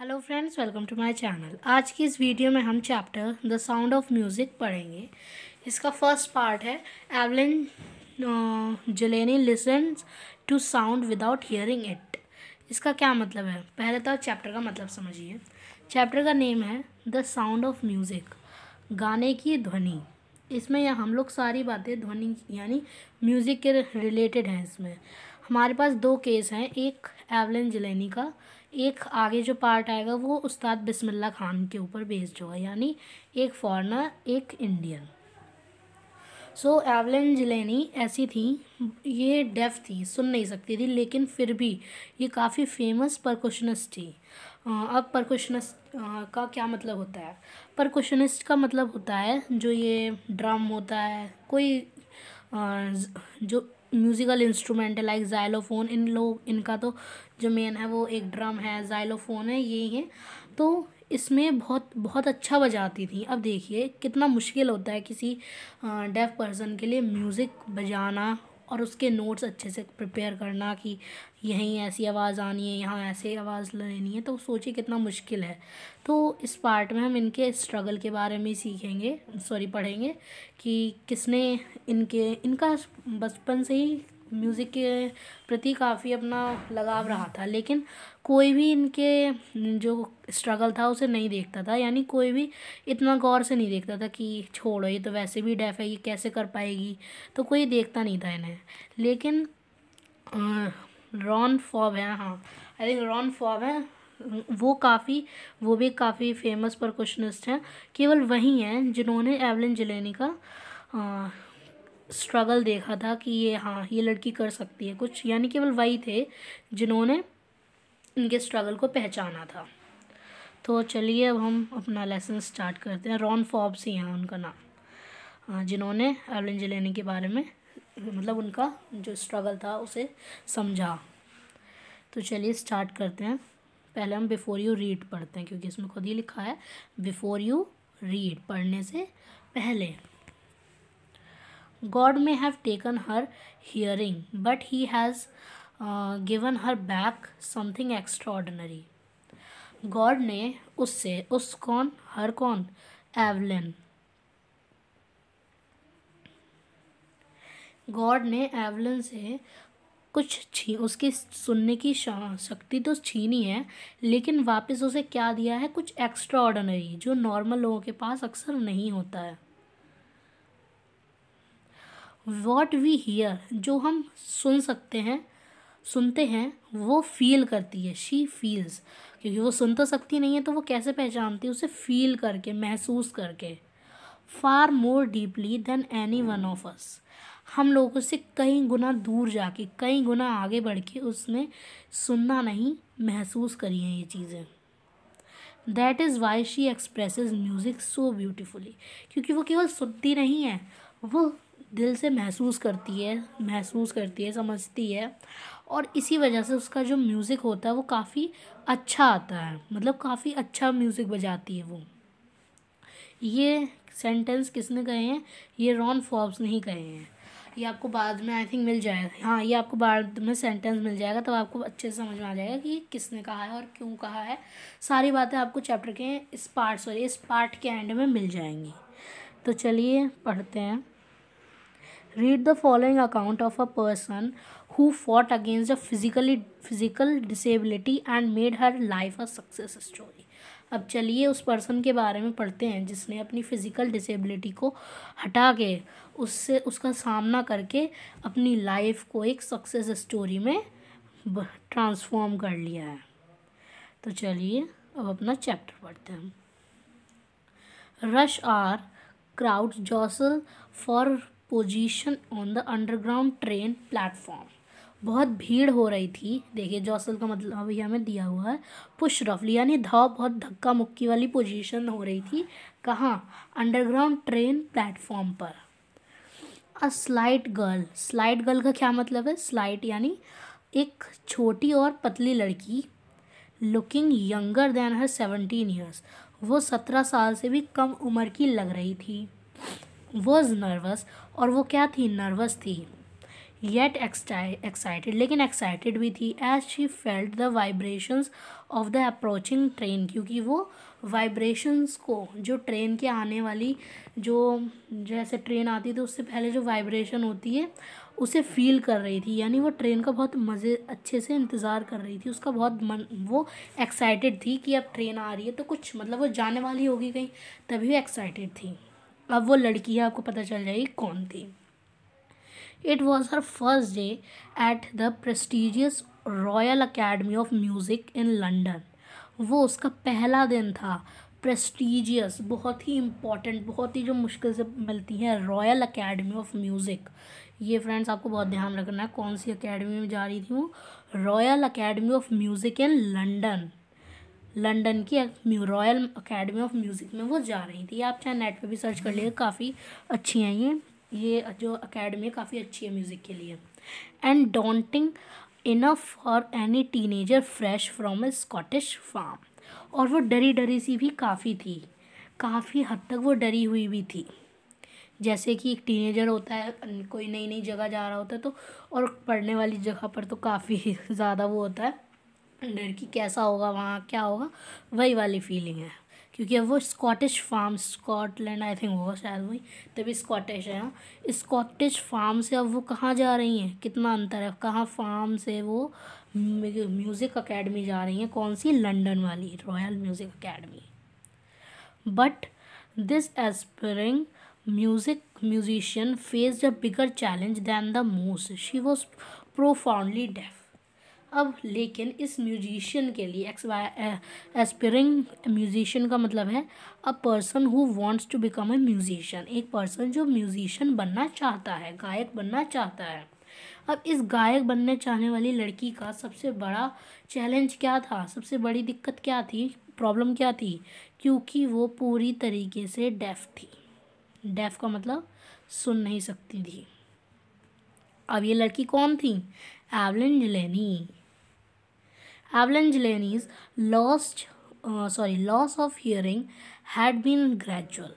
Hello friends welcome to my channel आज की इस वीडियो में हम chapter the sound of music पढ़ेंगे इसका फर्स्ट पार्ट है Evelyn Glennie listen to sound without hearing it इसका क्या मतलब है पहले तो चैप्टर का मतलब समझिए चैप्टर का नेम है द साउंड ऑफ म्यूज़िक गाने की ध्वनि इसमें यह हम लोग सारी बातें ध्वनि यानी म्यूज़िक के रिलेटेड हैं इसमें हमारे पास दो केस हैं एक एवलिन जलेनी का एक आगे जो पार्ट आएगा वो उस्ताद बिस्मिल्ला खान के ऊपर बेस्ड होगा यानी एक फॉरनर एक इंडियन सो एवलिन जिलेनी ऐसी थी ये डेफ थी सुन नहीं सकती थी लेकिन फिर भी ये काफ़ी फेमस परकुशनिस्ट थी अब परकुशनिस्ट का क्या मतलब होता है परकुशनिस्ट का मतलब होता है जो ये ड्रम होता है कोई जो म्यूज़िकल इंस्ट्रूमेंट है लाइक जाइलोफोन इन लोग इनका तो जो मेन है वो एक ड्रम है जाइलोफोन है यही है तो इसमें बहुत बहुत अच्छा बजाती थी अब देखिए कितना मुश्किल होता है किसी डेफ पर्सन के लिए म्यूज़िक बजाना और उसके नोट्स अच्छे से प्रिपेयर करना कि यहीं ऐसी आवाज़ आनी है यहाँ ऐसे आवाज़ लेनी है तो सोचिए कितना मुश्किल है तो इस पार्ट में हम इनके स्ट्रगल के बारे में सीखेंगे सॉरी पढ़ेंगे कि किसने इनके इनका बचपन से ही म्यूज़िक के प्रति काफ़ी अपना लगाव रहा था लेकिन कोई भी इनके जो स्ट्रगल था उसे नहीं देखता था यानी कोई भी इतना गौर से नहीं देखता था कि छोड़ो ये तो वैसे भी डेफ है ये कैसे कर पाएगी तो कोई देखता नहीं था इन्हें लेकिन रॉन फॉब है हाँ आई थिंक रॉन फॉब है वो काफ़ी वो भी काफ़ी फेमस परकुशनिस्ट हैं केवल वही हैं जिन्होंने एवलिन जिलेनी का स्ट्रगल देखा था कि ये हाँ ये लड़की कर सकती है कुछ यानी केवल वही थे जिन्होंने इनके स्ट्रगल को पहचाना था तो चलिए अब हम अपना लेसन स्टार्ट करते हैं रॉन फॉब्स ही हैं उनका नाम हाँ, जिन्होंने एवलिन जेलेनी के बारे में मतलब उनका जो स्ट्रगल था उसे समझा तो चलिए स्टार्ट करते हैं पहले हम बिफ़ोर यू रीड पढ़ते हैं क्योंकि इसमें खुद ही लिखा है बिफ़ोर यू रीड पढ़ने से पहले God may have taken her hearing, but he has uh, given her back something extraordinary. God ने उससे उस कौन हर कौन एवलिन गॉड ने एवलिन से कुछ छी उसकी सुनने की शक्ति तो छीनी है लेकिन वापस उसे क्या दिया है कुछ एक्स्ट्रा ऑर्डनरी जो नॉर्मल लोगों के पास अक्सर नहीं होता है वॉट वी हियर जो हम सुन सकते हैं सुनते हैं वो फील करती है शी फील्स क्योंकि वो सुन तो सकती नहीं है तो वो कैसे पहचानती है उसे फील करके महसूस करके far more deeply than any one of us हम लोगों से कई गुना दूर जाके कई गुना आगे बढ़ के उसने सुनना नहीं महसूस करी हैं ये चीज़ें that is why she express music so beautifully क्योंकि वो केवल सुनती नहीं है वो दिल से महसूस करती है महसूस करती है समझती है और इसी वजह से उसका जो म्यूज़िक होता है वो काफ़ी अच्छा आता है मतलब काफ़ी अच्छा म्यूज़िक बजाती है वो ये सेंटेंस किसने कहे हैं ये रॉन फॉब्स ने ही कहे हैं ये आपको बाद में आई थिंक मिल जाएगा हाँ ये आपको बाद में सेंटेंस मिल जाएगा तब तो आपको अच्छे से समझ में आ जाएगा कि किसने कहा है और क्यों कहा है सारी बातें आपको चैप्टर के इस पार्ट सॉरी इस पार्ट के एंड में मिल जाएंगी तो चलिए पढ़ते हैं read the following account of a person who fought against a physically physical disability and made her life a success story अब चलिए उस पर्सन के बारे में पढ़ते हैं जिसने अपनी फ़िज़िकल डिसेबिलिटी को हटा के उससे उसका सामना करके अपनी लाइफ को एक सक्सेस स्टोरी में ट्रांसफॉर्म कर लिया है तो चलिए अब अपना चैप्टर पढ़ते हैं rush hour crowd jostle for position on the underground train platform बहुत भीड़ हो रही थी देखिए जो असल का मतलब यहाँ में दिया हुआ है पुश रफली यानी धाव बहुत धक्का मुक्की वाली पोजीशन हो रही थी कहाँ अंडरग्राउंड ट्रेन प्लेटफॉर्म पर a slight girl slight girl का क्या मतलब है स्लाइट यानी एक छोटी और पतली लड़की looking younger than her seventeen years वो सत्रह साल से भी कम उम्र की लग रही थी वॉज नर्वस और वो क्या थी नर्वस थी येट एक्साइटेड लेकिन एक्साइटेड भी थी as she felt the vibrations of the approaching train क्योंकि वो वाइब्रेशंस को जो ट्रेन के आने वाली जो जैसे ट्रेन आती थी तो उससे पहले जो वाइब्रेशन होती है उसे फील कर रही थी यानी वो ट्रेन का बहुत मज़े अच्छे से इंतज़ार कर रही थी उसका बहुत मन वो एक्साइटेड थी कि अब ट्रेन आ रही है तो कुछ मतलब वो जाने वाली होगी कहीं तभी वो एक्साइटेड थी अब वो लड़की है आपको पता चल जाएगी कौन थी it was her first day at the prestigious Royal Academy of Music in London वो उसका पहला दिन था प्रेस्टिजियस बहुत ही इम्पॉर्टेंट बहुत ही जो मुश्किल से मिलती है रॉयल अकेडमी ऑफ म्यूज़िक ये फ्रेंड्स आपको बहुत ध्यान रखना है कौन सी अकेडमी में जा रही थी वो Royal Academy of Music in London London की रॉयल अकेडमी ऑफ म्यूज़िक में वो जा रही थी आप चाहे नेट पे भी सर्च कर लीजिए काफ़ी अच्छी हैं ये ये जो अकेडमी है काफ़ी अच्छी है म्यूज़िक के लिए and daunting enough for any teenager fresh from a Scottish farm और वो डरी डरी सी भी काफ़ी थी काफ़ी हद तक वो डरी हुई भी थी जैसे कि एक टीनेजर होता है कोई नई नई जगह जा रहा होता है तो और पढ़ने वाली जगह पर तो काफ़ी ज़्यादा वो होता है अंडर की कैसा होगा वहाँ क्या होगा वही वाली फीलिंग है क्योंकि अब वो Scottish farm Scotland I think होगा शायद वही तभी स्कॉटिश है हाँ। स्कॉटिश फार्म से अब वो कहाँ जा रही हैं कितना अंतर है कहाँ फार्म से वो म्यूज़िक अकेडमी जा रही हैं कौन सी लंडन वाली Royal music academy but this aspiring music musician face a bigger challenge than the most she was profoundly deaf अब लेकिन इस म्यूजिशियन के लिए एस्पिरिंग म्यूजिशियन का मतलब है a person who wants to become a musician एक पर्सन जो म्यूजिशियन बनना चाहता है गायक बनना चाहता है अब इस गायक बनने चाहने वाली लड़की का सबसे बड़ा चैलेंज क्या था सबसे बड़ी दिक्कत क्या थी प्रॉब्लम क्या थी क्योंकि वो पूरी तरीके से डेफ थी डेफ का मतलब सुन नहीं सकती थी अब ये लड़की कौन थी Evelyn Glennie Evelyn Glennie's lost sorry loss of hearing had been gradual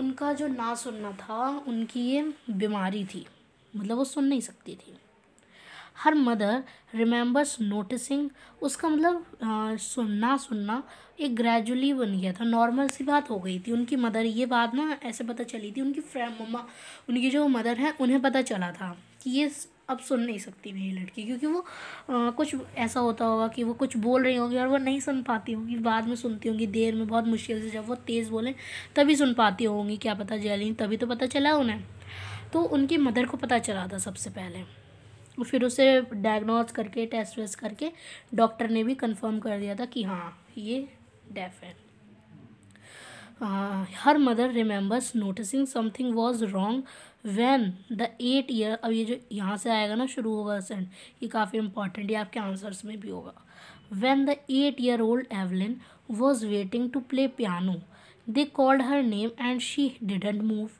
उनका जो ना सुनना था उनकी ये बीमारी थी मतलब वो सुन नहीं सकती थी हर मदर रिमेंबर्स नोटिसिंग उसका मतलब सुनना सुनना एक ग्रेजुअली बन गया था नॉर्मल सी बात हो गई थी उनकी मदर ये बात ना ऐसे पता चली थी उनकी फ्रेंड मम्मा उनकी जो मदर है उन्हें पता चला था कि ये अब सुन नहीं सकती मेरी लड़की क्योंकि वो आ, कुछ ऐसा होता होगा कि वो कुछ बोल रही होंगी और वो नहीं सुन पाती होंगी बाद में सुनती होंगी देर में बहुत मुश्किल से जब वो तेज़ बोलें तभी सुन पाती होंगी क्या पता जैली तभी तो पता चला उन्हें तो उनकी मदर को पता चला था सबसे पहले फिर उसे डायग्नोज करके टेस्ट वेस्ट करके डॉक्टर ने भी कंफर्म कर दिया था कि हाँ ये डेफ है her mother remembers noticing something was wrong when the eight year अब ये जो यहाँ से आएगा ना शुरू होगा सेंट ये काफ़ी इंपॉर्टेंट है आपके आंसर्स में भी होगा when the eight year old Evelyn was waiting to play piano they called her name and she didn't move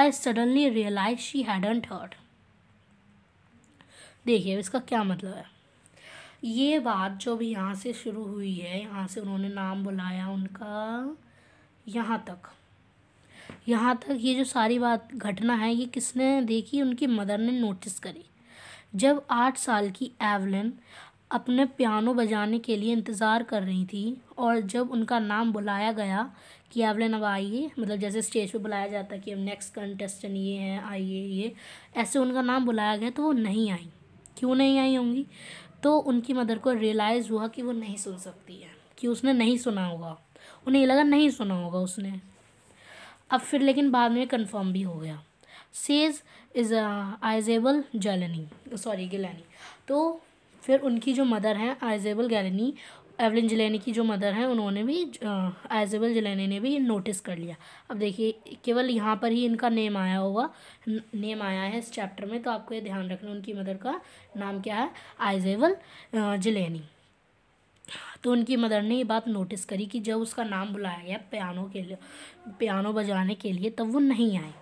I suddenly realise she hadn't heard देखिए इसका क्या मतलब है ये बात जो भी यहाँ से शुरू हुई है यहाँ से उन्होंने नाम बुलाया उनका यहाँ तक यहाँ तक ये जो सारी बात घटना है ये किसने देखी उनकी मदर ने नोटिस करी जब आठ साल की एवलिन अपने पियानो बजाने के लिए इंतज़ार कर रही थी और जब उनका नाम बुलाया गया कि एवलिन अब आइए मतलब जैसे स्टेज पे बुलाया जाता है कि अब नेक्स्ट कंटेस्टेंट ये है आइए ये ऐसे उनका नाम बुलाया गया तो वो नहीं आई क्यों नहीं आई होंगी तो उनकी मदर को रियलाइज़ हुआ कि वो नहीं सुन सकती है कि उसने नहीं सुना होगा उन्हें लगा नहीं सुना होगा उसने अब फिर लेकिन बाद में कन्फर्म भी हो गया says is Isabel Glennie sorry Glennie तो फिर उनकी जो मदर हैं आइजेबल गैलनी एवलिन जिलेनी की जो मदर हैं उन्होंने भी आइजेबल uh, जिलेनी ने भी नोटिस कर लिया अब देखिए केवल यहाँ पर ही इनका नेम आया होगा नेम आया है इस चैप्टर में तो आपको ये ध्यान रखना उनकी मदर का नाम क्या है आइजेबल जिलेनी uh, तो उनकी मदर ने ये बात नोटिस करी कि जब उसका नाम बुलाया गया पियानो के लिए पियानो बजाने के लिए तब वो नहीं आए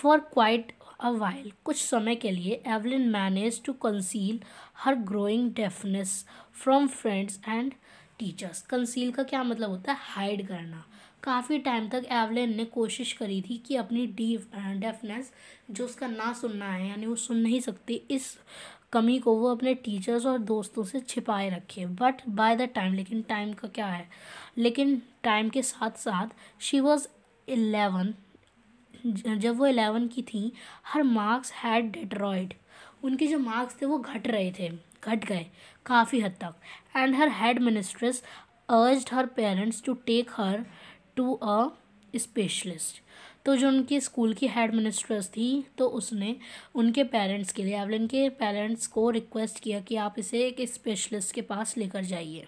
फॉर क्वाइट अ वाइल कुछ समय के लिए Evelyn manage to conceal her growing deafness from friends and teachers conceal का क्या मतलब होता है हाइड करना काफ़ी टाइम तक एवलिन ने कोशिश करी थी कि अपनी डीफ डेफनेस जो उसका ना सुनना है यानी वो सुन नहीं सकती इस कमी को वो अपने टीचर्स और दोस्तों से छिपाए रखे बट बाय द टाइम लेकिन टाइम का क्या है लेकिन टाइम के साथ साथ शी वॉज़ एलेवन जब वो एलेवन की थी हर मार्क्स हैड डिट्रॉयड उनके जो मार्क्स थे वो घट रहे थे घट गए काफ़ी हद तक and her head mistress urged her parents to take her to a specialist तो जो उनकी स्कूल की हेड मिनिस्ट्रेस थी तो उसने उनके पेरेंट्स के लिए एवलिन के पेरेंट्स को रिक्वेस्ट किया कि आप इसे एक स्पेशलिस्ट के पास लेकर जाइए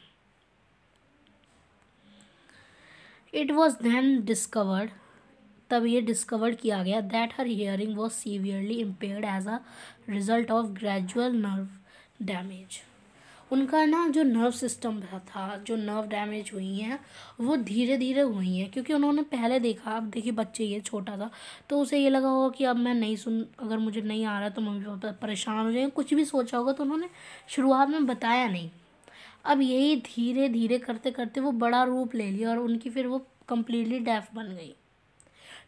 इट वॉज देन डिस्कवर्ड तब ये डिस्कवर्ड किया गया that her hearing was severely impaired as a result of gradual nerve damage उनका ना जो नर्व सिस्टम था जो नर्व डैमेज हुई हैं वो धीरे धीरे हुई हैं क्योंकि उन्होंने पहले देखा अब देखिए बच्चे ये छोटा था तो उसे ये लगा होगा कि अब मैं नहीं सुन अगर मुझे नहीं आ रहा तो मम्मी पापा परेशान हो जाएंगे कुछ भी सोचा होगा तो उन्होंने शुरुआत में बताया नहीं अब यही धीरे धीरे करते करते वो बड़ा रूप ले लिया और उनकी फिर वो कम्प्लीटली डेफ बन गई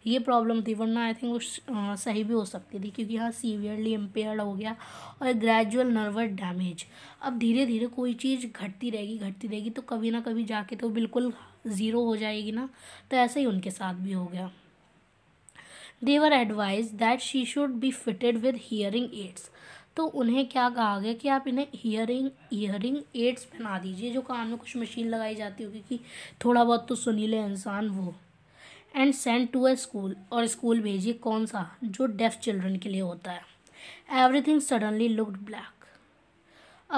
ये प्रॉब्लम थी वरना आई थिंक वो सही भी हो सकती थी क्योंकि हाँ सीवियरली इम्पेयर्ड हो गया और ग्रेजुअल नर्वस डैमेज अब धीरे धीरे कोई चीज़ घटती रहेगी घटती रहेगी तो कभी ना कभी जाके तो बिल्कुल ज़ीरो हो जाएगी ना तो ऐसा ही उनके साथ भी हो गया they were advised that she should be fitted with hearing aids तो उन्हें क्या कहा गया कि आप इन्हें हियरिंग हियरिंग एड्स पहना दीजिए जो कान में कुछ मशीन लगाई जाती होगी कि थोड़ा बहुत तो सुनी ले इंसान वो and sent to a school और स्कूल भेजिए कौन सा जो डेफ चिल्ड्रन के लिए होता है एवरीथिंग सडनली लुकड ब्लैक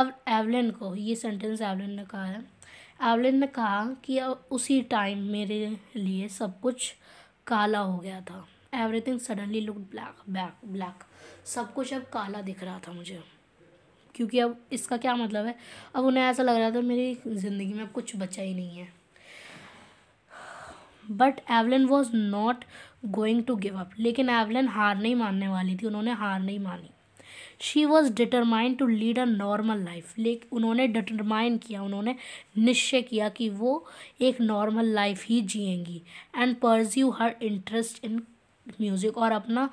अब एवलिन को ये सेंटेंस एवलिन ने कहा है एवलिन ने कहा कि उसी टाइम मेरे लिए सब कुछ काला हो गया था everything suddenly looked black black black सब कुछ अब काला दिख रहा था मुझे क्योंकि अब इसका क्या मतलब है अब उन्हें ऐसा लग रहा था मेरी ज़िंदगी में अब कुछ बचा ही नहीं है but Evelyn was not going to give up लेकिन एवलन हार नहीं मानने वाली थी उन्होंने हार नहीं मानी she was determined to lead a normal life लेकिन उन्होंने डिटरमाइन किया उन्होंने निश्चय किया कि वो एक नॉर्मल लाइफ ही जिएंगी and pursue her interest in music और अपना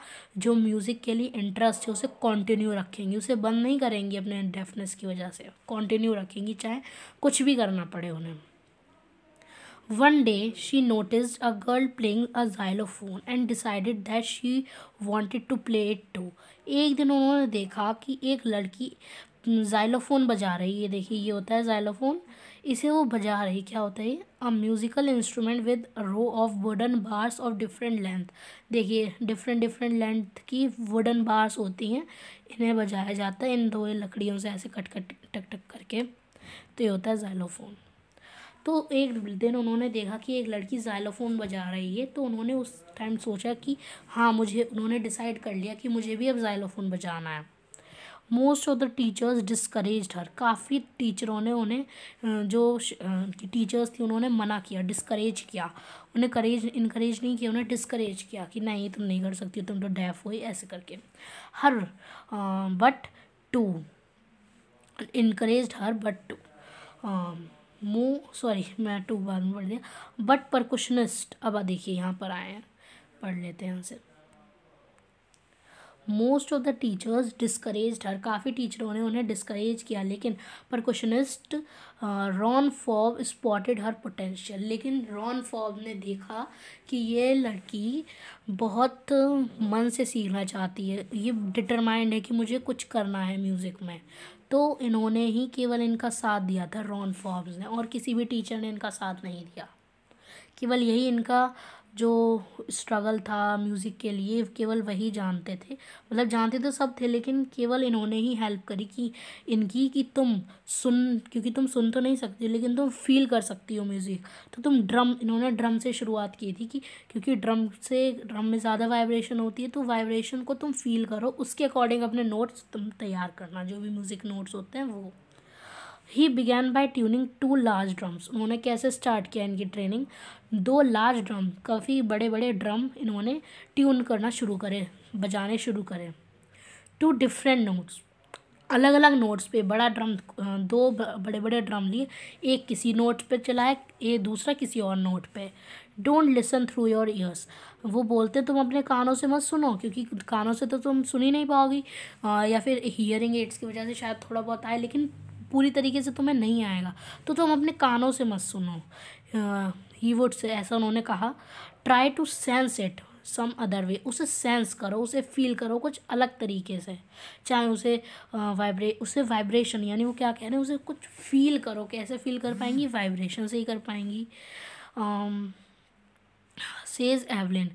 जो म्यूज़िक के लिए इंटरेस्ट है उसे कंटिन्यू रखेंगी उसे बंद नहीं करेंगी अपने डेफनेस की वजह से कंटिन्यू रखेंगी चाहे कुछ भी करना पड़े उन्हें one day she notice a girl playing a a phone and decided that she wanted to play it too एक दिन उन्होंने देखा कि एक लड़की जाइलोफोन बजा रही है ये देखिए ये होता है जाइलोफोन इसे वो बजा रही क्या होता है a musical instrument with row of wooden bars of different length देखिए डिफरेंट डिफरेंट लेंथ की वुडन बार्स होती हैं इन्हें बजाया जाता है इन दो लकड़ियों से ऐसे कट कट टक टक करके तो ये होता है जाइलोफोन तो एक दिन उन्होंने देखा कि एक लड़की जाइलोफोन बजा रही है तो उन्होंने उस टाइम सोचा कि हाँ मुझे उन्होंने डिसाइड कर लिया कि मुझे भी अब जाइलोफोन बजाना है most of the teachers discourage her काफ़ी टीचरों ने उन्हें जो टीचर्स थी उन्होंने मना किया डिस्करेज किया उन्हें करेज इनक्रेज नहीं किया उन्हें डिस्करेज किया कि नहीं तुम नहीं कर सकती तुम तो डेफ हो ऐसे करके her but to encourage her but to मो सॉरी मैं टू बार में पढ़ दिया बट परकुशनिस्ट अब देखिए यहाँ पर आए हैं पढ़ लेते हैं answer most of the teachers discourage her काफ़ी टीचरों ने उन्हें डिस्करेज किया लेकिन परकुशनिस्ट रॉन फॉब स्पॉटेड हर पोटेंशियल लेकिन रॉन फॉब ने देखा कि ये लड़की बहुत मन से सीखना चाहती है ये डिटरमाइंड है कि मुझे कुछ करना है म्यूज़िक में तो इन्होंने ही केवल इनका साथ दिया था रॉन फॉर्ब्स ने और किसी भी टीचर ने इनका साथ नहीं दिया केवल यही इनका जो स्ट्रगल था म्यूज़िक के लिए केवल वही जानते थे मतलब जानते तो सब थे लेकिन केवल इन्होंने ही हेल्प करी कि इनकी कि तुम सुन क्योंकि तुम सुन तो नहीं सकती लेकिन तुम फील कर सकती हो म्यूज़िक तो तुम ड्रम इन्होंने ड्रम से शुरुआत की थी कि क्योंकि ड्रम से ड्रम में ज़्यादा वाइब्रेशन होती है तो वाइब्रेशन को तुम फील करो उसके अकॉर्डिंग अपने नोट्स तुम तैयार करना जो भी म्यूज़िक नोट्स होते हैं वो he began by tuning two large drums उन्होंने कैसे स्टार्ट किया इनकी ट्रेनिंग दो लार्ज ड्रम काफ़ी बड़े बड़े ड्रम इन्होंने ट्यून करना शुरू करे बजाने शुरू करे टू डिफरेंट नोट्स अलग अलग नोट्स पे बड़ा ड्रम दो बड़े बड़े ड्रम लिए एक किसी नोट पे चलाए एक दूसरा किसी और नोट पे don't listen through your ears वो बोलते तुम अपने कानों से मत सुनो क्योंकि कानों से तो तुम सुन ही नहीं पाओगी या फिर हियरिंग एड्स की वजह से शायद थोड़ा बहुत आए लेकिन पूरी तरीके से तुम्हें नहीं आएगा तो तुम अपने कानों से मत सुनो ही वुड से ऐसा उन्होंने कहा try to sense it some other way उसे सेंस करो उसे फील करो कुछ अलग तरीके से चाहे उसे वाइब्रे उसे वाइब्रेशन यानी वो क्या कह रहे हैं उसे कुछ फील करो कैसे फील कर पाएंगी वाइब्रेशन से ही कर पाएंगी says Evelyn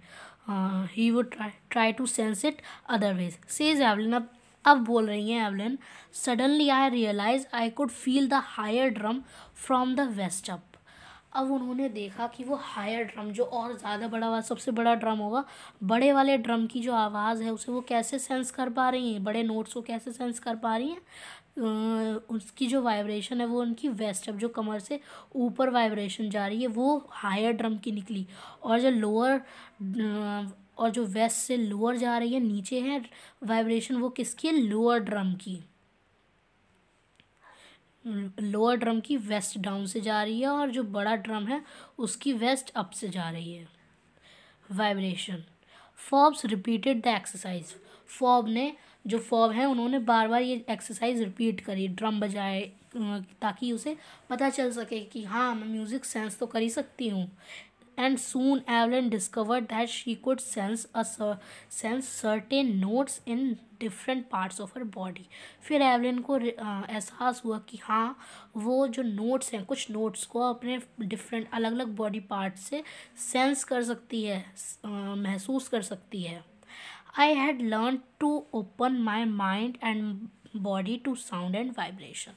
he would try to sense it other ways says Evelyn अब अब बोल रही हैं Evelyn suddenly I realise I could feel the higher drum from the waist up अब उन्होंने देखा कि वो हायर ड्रम जो और ज़्यादा बड़ा वाला सबसे बड़ा ड्रम होगा बड़े वाले ड्रम की जो आवाज़ है उसे वो कैसे सेंस कर पा रही हैं बड़े नोट्स को कैसे सेंस कर पा रही हैं उसकी जो वाइब्रेशन है वो उनकी वेस्ट अब जो कमर से ऊपर वाइब्रेशन जा रही है वो हायर ड्रम की निकली और जो लोअर और जो वेस्ट से लोअर जा रही है नीचे है वाइब्रेशन वो किसकी है लोअर ड्रम की लोअर ड्रम की वेस्ट डाउन से जा रही है और जो बड़ा ड्रम है उसकी वेस्ट अप से जा रही है vibration Forbes repeated the exercise फॉब ने जो फॉब है उन्होंने बार बार ये एक्सरसाइज रिपीट करी ड्रम बजाए ताकि उसे पता चल सके कि हाँ मैं म्यूज़िक सेंस तो कर ही सकती हूँ and soon Evelyn discovered that she could sense a sense certain notes in different parts of her body. फिर Evelyn को एहसास हुआ कि हाँ वो जो notes हैं कुछ notes को अपने different अलग अलग body parts से sense कर सकती है महसूस कर सकती है I had learned to open my mind and body to sound and vibration.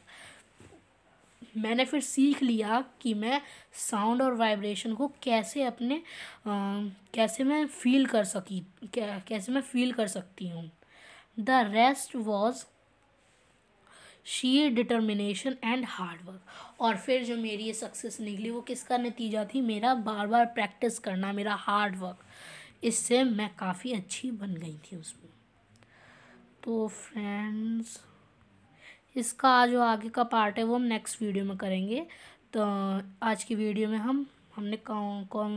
मैंने फिर सीख लिया कि मैं साउंड और वाइब्रेशन को कैसे अपने आ, कैसे मैं फील कर सकी कै, कैसे मैं फील कर सकती हूँ the rest was sheer determination and hard work और फिर जो मेरी ये सक्सेस निकली वो किसका नतीजा थी मेरा बार बार प्रैक्टिस करना मेरा हार्डवर्क इससे मैं काफ़ी अच्छी बन गई थी उसमें तो फ्रेंड्स इसका जो आगे का पार्ट है वो हम नेक्स्ट वीडियो में करेंगे तो आज की वीडियो में हम हमने कौन कौन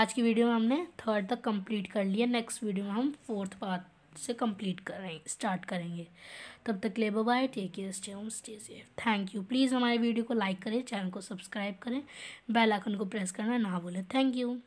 आज की वीडियो में हमने थर्ड तक कंप्लीट कर लिया नेक्स्ट वीडियो में हम फोर्थ पार्ट से कंप्लीट करें स्टार्ट करेंगे तब तक ले bye take care stay home stay safe thank you please हमारे वीडियो को लाइक करें चैनल को सब्सक्राइब करें बेल आइकन को प्रेस करना ना भूलें थैंक यू